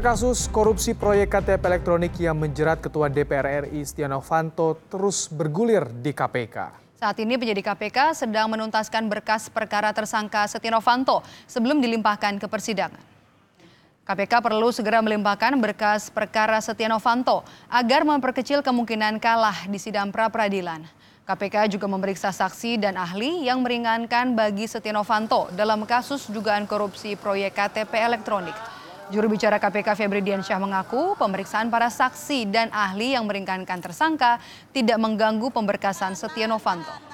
Kasus korupsi proyek KTP elektronik yang menjerat Ketua DPR RI Setia Novanto terus bergulir di KPK. Saat ini penyidik KPK sedang menuntaskan berkas perkara tersangka Setia Novanto sebelum dilimpahkan ke persidangan. KPK perlu segera melimpahkan berkas perkara Setia Novanto agar memperkecil kemungkinan kalah di sidang pra peradilan. KPK juga memeriksa saksi dan ahli yang meringankan bagi Setia Novanto dalam kasus dugaan korupsi proyek KTP elektronik. Juru bicara KPK Febri Diansyah mengaku pemeriksaan para saksi dan ahli yang meringankan tersangka tidak mengganggu pemberkasan Setia Novanto.